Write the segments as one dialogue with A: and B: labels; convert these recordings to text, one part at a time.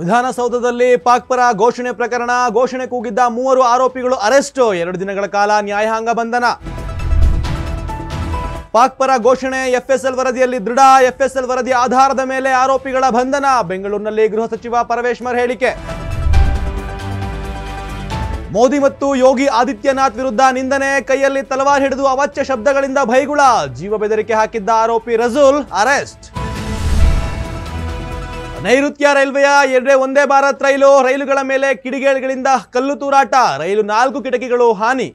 A: ವಿಧಾನಸೌಧದಲ್ಲಿ ಪಾಕ್ ಪರ ಘೋಷಣೆ ಪ್ರಕರಣ ಘೋಷಣೆ ಕೂಗಿದ್ದ ಮೂವರು ಆರೋಪಿಗಳು ಅರೆಸ್ಟ್ ಎರಡು ದಿನಗಳ ಕಾಲ ನ್ಯಾಯಾಂಗ ಬಂಧನ ಪಾಕ್ ಪರ ಘೋಷಣೆ ಎಫ್ಎಸ್ಎಲ್ ವರದಿಯಲ್ಲಿ ದೃಢ ಎಫ್ಎಸ್ಎಲ್ ವರದಿ ಆಧಾರದ ಮೇಲೆ ಆರೋಪಿಗಳ ಬಂಧನ ಬೆಂಗಳೂರಿನಲ್ಲಿ ಗೃಹ ಸಚಿವ ಪರಮೇಶ್ವರ್ ಹೇಳಿಕೆ ಮೋದಿ ಮತ್ತು ಯೋಗಿ ಆದಿತ್ಯನಾಥ್ ವಿರುದ್ಧ ನಿಂದನೆ ಕೈಯಲ್ಲಿ ತಲವಾರ್ ಹಿಡಿದು ಅವಾಚ್ಯ ಶಬ್ದಗಳಿಂದ ಭೈಗುಳ ಜೀವ ಬೆದರಿಕೆ ಹಾಕಿದ್ದ ಆರೋಪಿ ರಜುಲ್ ಅರೆಸ್ಟ್ ನೈಋತ್ಯ ರೈಲ್ವೆಯ ಎರಡೇ ಒಂದೇ ಭಾರತ್ ರೈಲು ರೈಲುಗಳ ಮೇಲೆ ಕಿಡಿಗೇಡಿಗಳಿಂದ ಕಲ್ಲು ತೂರಾಟ ರೈಲು ನಾಲ್ಕು ಕಿಟಕಿಗಳು ಹಾನಿ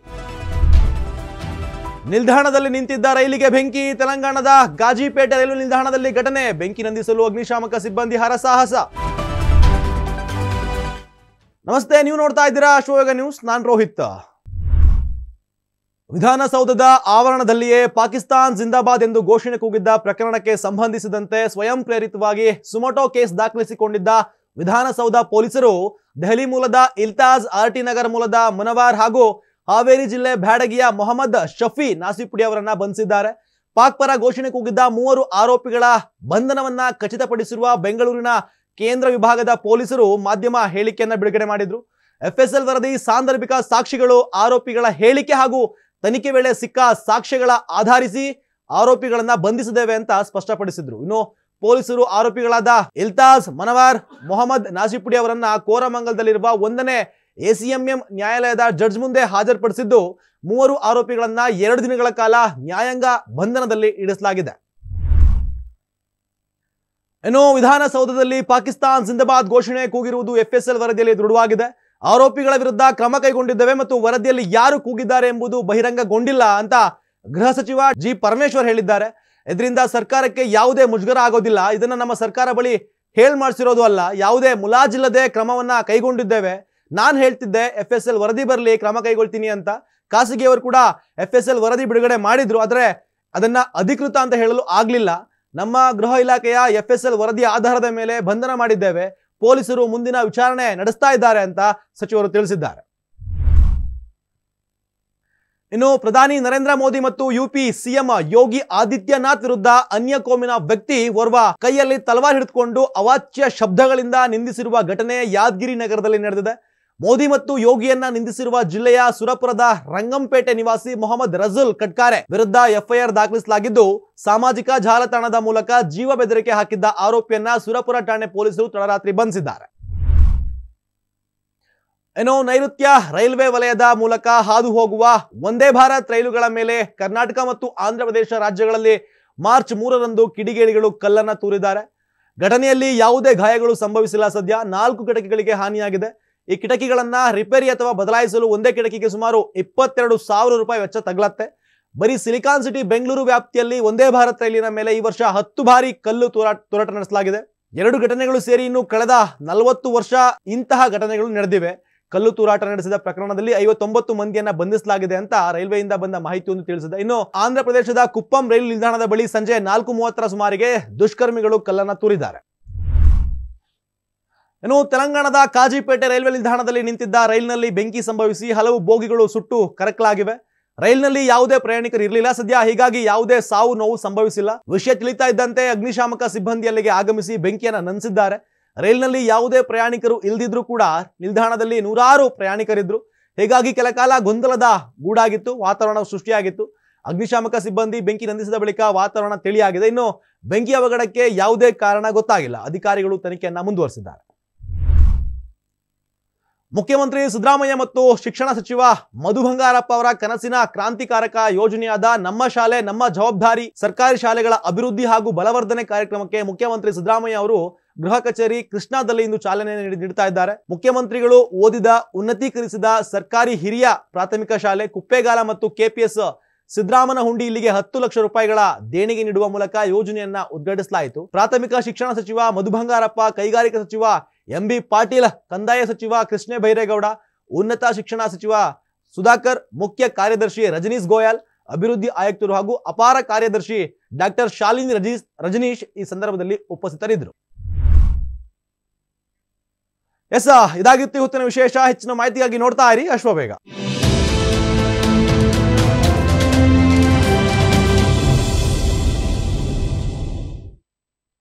A: ನಿಲ್ದಾಣದಲ್ಲಿ ನಿಂತಿದ್ದ ರೈಲಿಗೆ ಬೆಂಕಿ ತೆಲಂಗಾಣದ ಗಾಜಿಪೇಟೆ ರೈಲು ನಿಲ್ದಾಣದಲ್ಲಿ ಘಟನೆ ಬೆಂಕಿ ನಂದಿಸಲು ಅಗ್ನಿಶಾಮಕ ಸಿಬ್ಬಂದಿ ಹರಸಾಹಸ ನಮಸ್ತೆ ನೀವು ನೋಡ್ತಾ ಇದ್ದೀರಾ ಶಿವಯೋಗ ನ್ಯೂಸ್ ನಾನ್ ರೋಹಿತ್ ವಿಧಾನಸೌಧದ ಆವರಣದಲ್ಲಿಯೇ ಪಾಕಿಸ್ತಾನ್ ಜಿಂದಾಬಾದ್ ಎಂದು ಘೋಷಣೆ ಕೂಗಿದ್ದ ಪ್ರಕರಣಕ್ಕೆ ಸಂಬಂಧಿಸಿದಂತೆ ಸ್ವಯಂ ಪ್ರೇರಿತವಾಗಿ ಸುಮೋಟೋ ಕೇಸ್ ದಾಖಲಿಸಿಕೊಂಡಿದ್ದ ವಿಧಾನಸೌಧ ಪೊಲೀಸರು ದೆಹಲಿ ಮೂಲದ ಇಲ್ತಾಜ್ ಆರ್ಟಿ ನಗರ್ ಮೂಲದ ಮುನವಾರ್ ಹಾಗೂ ಹಾವೇರಿ ಜಿಲ್ಲೆ ಬ್ಯಾಡಗಿಯ ಮೊಹಮ್ಮದ್ ಶಫಿ ನಾಸಿಪುಡಿ ಅವರನ್ನ ಬಂಧಿಸಿದ್ದಾರೆ ಪಾಕ್ ಪರ ಘೋಷಣೆ ಕೂಗಿದ್ದ ಮೂವರು ಆರೋಪಿಗಳ ಬಂಧನವನ್ನ ಖಚಿತಪಡಿಸಿರುವ ಬೆಂಗಳೂರಿನ ಕೇಂದ್ರ ವಿಭಾಗದ ಪೊಲೀಸರು ಮಾಧ್ಯಮ ಹೇಳಿಕೆಯನ್ನ ಬಿಡುಗಡೆ ಮಾಡಿದ್ರು ಎಫ್ಎಸ್ಎಲ್ ವರದಿ ಸಾಂದರ್ಭಿಕ ಸಾಕ್ಷಿಗಳು ಆರೋಪಿಗಳ ಹೇಳಿಕೆ ಹಾಗೂ ತನಿಖೆ ವೇಳೆ ಸಿಕ್ಕ ಸಾಕ್ಷ್ಯಗಳ ಆಧರಿಸಿ ಆರೋಪಿಗಳನ್ನ ಬಂಧಿಸಿದ್ದೇವೆ ಅಂತ ಸ್ಪಷ್ಟಪಡಿಸಿದ್ರು ಇನ್ನು ಪೊಲೀಸರು ಆರೋಪಿಗಳಾದ ಇಲ್ತಾಜ್ ಮನವಾರ್ ಮೊಹಮ್ಮದ್ ನಾಸಿಪುಡಿ ಅವರನ್ನ ಕೋರಮಂಗಲದಲ್ಲಿರುವ ಒಂದನೇ ಎಸಿಎಂಎಂ ನ್ಯಾಯಾಲಯದ ಜಡ್ಜ್ ಮುಂದೆ ಹಾಜರುಪಡಿಸಿದ್ದು ಮೂವರು ಆರೋಪಿಗಳನ್ನ ಎರಡು ದಿನಗಳ ಕಾಲ ನ್ಯಾಯಾಂಗ ಬಂಧನದಲ್ಲಿ ಇಡಿಸಲಾಗಿದೆ ಇನ್ನು ವಿಧಾನಸೌಧದಲ್ಲಿ ಪಾಕಿಸ್ತಾನ್ ಜಿಂದಾಬಾದ್ ಘೋಷಣೆ ಕೂಗಿರುವುದು ಎಫ್ಎಸ್ಎಲ್ ವರದಿಯಲ್ಲಿ ದೃಢವಾಗಿದೆ ಆರೋಪಿಗಳ ವಿರುದ್ಧ ಕ್ರಮ ಕೈಗೊಂಡಿದ್ದೇವೆ ಮತ್ತು ವರದಿಯಲ್ಲಿ ಯಾರು ಕೂಗಿದ್ದಾರೆ ಎಂಬುದು ಬಹಿರಂಗಗೊಂಡಿಲ್ಲ ಅಂತ ಗೃಹ ಸಚಿವ ಜಿ ಪರಮೇಶ್ವರ್ ಹೇಳಿದ್ದಾರೆ ಇದರಿಂದ ಸರ್ಕಾರಕ್ಕೆ ಯಾವುದೇ ಮುಜುಗರ ಆಗೋದಿಲ್ಲ ಇದನ್ನ ನಮ್ಮ ಸರ್ಕಾರ ಬಳಿ ಹೇಳ್ ಮಾಡಿಸಿರೋದು ಅಲ್ಲ ಯಾವುದೇ ಮುಲಾಜಿಲ್ಲದೆ ಕ್ರಮವನ್ನ ಕೈಗೊಂಡಿದ್ದೇವೆ ನಾನು ಹೇಳ್ತಿದ್ದೆ ಎಫ್ ಎಸ್ ಎಲ್ ವರದಿ ಬರಲಿ ಕ್ರಮ ಕೈಗೊಳ್ತೀನಿ ಅಂತ ಖಾಸಗಿಯವರು ಕೂಡ ಎಫ್ ಎಸ್ ಎಲ್ ವರದಿ ಬಿಡುಗಡೆ ಮಾಡಿದ್ರು ಆದರೆ ಅದನ್ನ ಅಧಿಕೃತ ಅಂತ ಹೇಳಲು ಆಗಲಿಲ್ಲ ನಮ್ಮ ಗೃಹ ಇಲಾಖೆಯ ಎಫ್ ಎಸ್ ಎಲ್ ವರದಿ ಆಧಾರದ ಮೇಲೆ ಬಂಧನ ಮಾಡಿದ್ದೇವೆ ಪೊಲೀಸರು ಮುಂದಿನ ವಿಚಾರಣೆ ನಡೆಸ್ತಾ ಇದ್ದಾರೆ ಅಂತ ಸಚಿವರು ತಿಳಿಸಿದ್ದಾರೆ ಇನ್ನು ಪ್ರಧಾನಿ ನರೇಂದ್ರ ಮೋದಿ ಮತ್ತು ಯುಪಿ ಸಿಎಂ ಯೋಗಿ ಆದಿತ್ಯನಾಥ್ ವಿರುದ್ಧ ಅನ್ಯ ಕೋಮಿನ ವ್ಯಕ್ತಿ ಓರ್ವ ಕೈಯಲ್ಲಿ ತಲವಾರ್ ಹಿಡಿದುಕೊಂಡು ಅವಾಚ್ಯ ಶಬ್ದಗಳಿಂದ ನಿಂದಿಸಿರುವ ಘಟನೆ ಯಾದಗಿರಿ ನಗರದಲ್ಲಿ ನಡೆದಿದೆ ಮೋದಿ ಮತ್ತು ಯೋಗಿಯನ್ನ ನಿಂದಿಸಿರುವ ಜಿಲ್ಲೆಯ ಸುರಪುರದ ರಂಗಂಪೇಟೆ ನಿವಾಸಿ ಮೊಹಮ್ಮದ್ ರಜುಲ್ ಕಟ್ಕಾರೆ ವಿರುದ್ಧ ಎಫ್ಐಆರ್ ದಾಖಲಿಸಲಾಗಿದ್ದು ಸಾಮಾಜಿಕ ಜಾಲತಾಣದ ಮೂಲಕ ಜೀವ ಬೆದರಿಕೆ ಹಾಕಿದ್ದ ಆರೋಪಿಯನ್ನ ಸುರಪುರ ಠಾಣೆ ಪೊಲೀಸರು ತಡರಾತ್ರಿ ಬಂಧಿಸಿದ್ದಾರೆ ಏನೋ ನೈಋತ್ಯ ರೈಲ್ವೆ ವಲಯದ ಮೂಲಕ ಹಾದು ಹೋಗುವ ಒಂದೇ ಭಾರತ್ ರೈಲುಗಳ ಮೇಲೆ ಕರ್ನಾಟಕ ಮತ್ತು ಆಂಧ್ರಪ್ರದೇಶ ರಾಜ್ಯಗಳಲ್ಲಿ ಮಾರ್ಚ್ ಮೂರರಂದು ಕಿಡಿಗೇಡಿಗಳು ಕಲ್ಲನ್ನ ತೂರಿದ್ದಾರೆ ಘಟನೆಯಲ್ಲಿ ಯಾವುದೇ ಗಾಯಗಳು ಸಂಭವಿಸಿಲ್ಲ ಸದ್ಯ ನಾಲ್ಕು ಘಟಕಗಳಿಗೆ ಹಾನಿಯಾಗಿದೆ ಈ ಕಿಟಕಿಗಳನ್ನ ರಿಪೇರಿ ಅಥವಾ ಬದಲಾಯಿಸಲು ಒಂದೇ ಕಿಟಕಿಗೆ ಸುಮಾರು ಇಪ್ಪತ್ತೆರಡು ಸಾವಿರ ರೂಪಾಯಿ ವೆಚ್ಚ ತಗ್ಲತ್ತೆ ಬರೀ ಸಿಲಿಕಾನ್ ಸಿಟಿ ಬೆಂಗಳೂರು ವ್ಯಾಪ್ತಿಯಲ್ಲಿ ಒಂದೇ ಭಾರತ್ ರೈಲಿನ ಮೇಲೆ ಈ ವರ್ಷ ಹತ್ತು ಬಾರಿ ಕಲ್ಲು ತೋರಾಟ ತೋರಾಟ ನಡೆಸಲಾಗಿದೆ ಎರಡು ಘಟನೆಗಳು ಸೇರಿ ಇನ್ನು ಕಳೆದ ನಲವತ್ತು ವರ್ಷ ಇಂತಹ ಘಟನೆಗಳು ನಡೆದಿವೆ ಕಲ್ಲು ತೂರಾಟ ನಡೆಸಿದ ಪ್ರಕರಣದಲ್ಲಿ ಐವತ್ತೊಂಬತ್ತು ಮಂದಿಯನ್ನ ಬಂಧಿಸಲಾಗಿದೆ ಅಂತ ರೈಲ್ವೆಯಿಂದ ಬಂದ ಮಾಹಿತಿಯನ್ನು ತಿಳಿಸಿದೆ ಇನ್ನು ಆಂಧ್ರ ಪ್ರದೇಶದ ಕುಪ್ಪಂ ರೈಲು ನಿಲ್ದಾಣದ ಬಳಿ ಸಂಜೆ ನಾಲ್ಕು ಮೂವತ್ತರ ಸುಮಾರಿಗೆ ದುಷ್ಕರ್ಮಿಗಳು ಕಲ್ಲನ್ನ ತೂರಿದ್ದಾರೆ ಇನ್ನು ತೆಲಂಗಾಣದ ಕಾಜಿಪೇಟೆ ರೈಲ್ವೆ ನಿಲ್ದಾಣದಲ್ಲಿ ನಿಂತಿದ್ದ ರೈಲ್ನಲ್ಲಿ ಬೆಂಕಿ ಸಂಭವಿಸಿ ಹಲವು ಬೋಗಿಗಳು ಸುಟ್ಟು ಕರಕಲಾಗಿವೆ ರೈಲ್ನಲ್ಲಿ ಯಾವುದೇ ಪ್ರಯಾಣಿಕರು ಇರಲಿಲ್ಲ ಸದ್ಯ ಹೀಗಾಗಿ ಯಾವುದೇ ಸಾವು ನೋವು ಸಂಭವಿಸಿಲ್ಲ ವಿಷಯ ತಿಳಿತಾ ಇದ್ದಂತೆ ಅಗ್ನಿಶಾಮಕ ಸಿಬ್ಬಂದಿ ಅಲ್ಲಿಗೆ ಆಗಮಿಸಿ ಬೆಂಕಿಯನ್ನು ನಂದಿಸಿದ್ದಾರೆ ರೈಲ್ನಲ್ಲಿ ಯಾವುದೇ ಪ್ರಯಾಣಿಕರು ಇಲ್ದಿದ್ರು ಕೂಡ ನಿಲ್ದಾಣದಲ್ಲಿ ನೂರಾರು ಪ್ರಯಾಣಿಕರಿದ್ರು ಹೀಗಾಗಿ ಕೆಲ ಕಾಲ ಗೊಂದಲದ ಗೂಡಾಗಿತ್ತು ವಾತಾವರಣ ಸೃಷ್ಟಿಯಾಗಿತ್ತು ಅಗ್ನಿಶಾಮಕ ಸಿಬ್ಬಂದಿ ಬೆಂಕಿ ನಂದಿಸಿದ ಬಳಿಕ ವಾತಾವರಣ ತಿಳಿಯಾಗಿದೆ ಇನ್ನು ಬೆಂಕಿ ಅವಘಡಕ್ಕೆ ಯಾವುದೇ ಕಾರಣ ಗೊತ್ತಾಗಿಲ್ಲ ಅಧಿಕಾರಿಗಳು ತನಿಖೆಯನ್ನ ಮುಂದುವರಿಸಿದ್ದಾರೆ ಮುಖ್ಯಮಂತ್ರಿ ಸಿದ್ದರಾಮಯ್ಯ ಮತ್ತು ಶಿಕ್ಷಣ ಸಚಿವ ಮಧು ಬಂಗಾರಪ್ಪ ಅವರ ಕನಸಿನ ಕ್ರಾಂತಿಕಾರಕ ಯೋಜನೆಯಾದ ನಮ್ಮ ಶಾಲೆ ನಮ್ಮ ಜವಾಬ್ದಾರಿ ಸರ್ಕಾರಿ ಶಾಲೆಗಳ ಅಭಿವೃದ್ಧಿ ಹಾಗೂ ಬಲವರ್ಧನೆ ಕಾರ್ಯಕ್ರಮಕ್ಕೆ ಮುಖ್ಯಮಂತ್ರಿ ಸಿದ್ದರಾಮಯ್ಯ ಅವರು ಗೃಹ ಕಚೇರಿ ಕೃಷ್ಣಾದಲ್ಲಿ ಇಂದು ಚಾಲನೆ ನೀಡುತ್ತಾ ಇದ್ದಾರೆ ಮುಖ್ಯಮಂತ್ರಿಗಳು ಓದಿದ ಉನ್ನತೀಕರಿಸಿದ ಸರ್ಕಾರಿ ಹಿರಿಯ ಪ್ರಾಥಮಿಕ ಶಾಲೆ ಕುಪ್ಪೇಗಾಲ ಮತ್ತು ಕೆಪಿಎಸ್ ಸಿದ್ದರಾಮನ ಹುಂಡಿ ಇಲ್ಲಿಗೆ ಹತ್ತು ಲಕ್ಷ ರೂಪಾಯಿಗಳ ದೇಣಿಗೆ ನೀಡುವ ಮೂಲಕ ಯೋಜನೆಯನ್ನ ಉದ್ಘಾಟಿಸಲಾಯಿತು ಪ್ರಾಥಮಿಕ ಶಿಕ್ಷಣ ಸಚಿವ ಮಧು ಬಂಗಾರಪ್ಪ ಕೈಗಾರಿಕಾ ಸಚಿವ ಎಂ ಬಿ ಪಾಟೀಲ್ ಕಂದಾಯ ಸಚಿವ ಕೃಷ್ಣ ಬೈರೇಗೌಡ ಉನ್ನತ ಶಿಕ್ಷಣ ಸಚಿವ ಸುಧಾಕರ್ ಮುಖ್ಯ ಕಾರ್ಯದರ್ಶಿ ರಜನೀಶ್ ಗೋಯಲ್ ಅಭಿವೃದ್ಧಿ ಆಯುಕ್ತರು ಹಾಗೂ ಅಪಾರ ಕಾರ್ಯದರ್ಶಿ ಡಾಕ್ಟರ್ ಶಾಲಿನಿ ರಜೀಶ್ ರಜನೀಶ್ ಈ ಸಂದರ್ಭದಲ್ಲಿ ಉಪಸ್ಥಿತರಿದ್ದರು ಎಸ್ ಇದಾಗಿತ್ತು ಇವತ್ತಿನ ವಿಶೇಷ ಹೆಚ್ಚಿನ ಮಾಹಿತಿಗಾಗಿ ನೋಡ್ತಾ ಇರಿ ಅಶ್ವಬೇಗ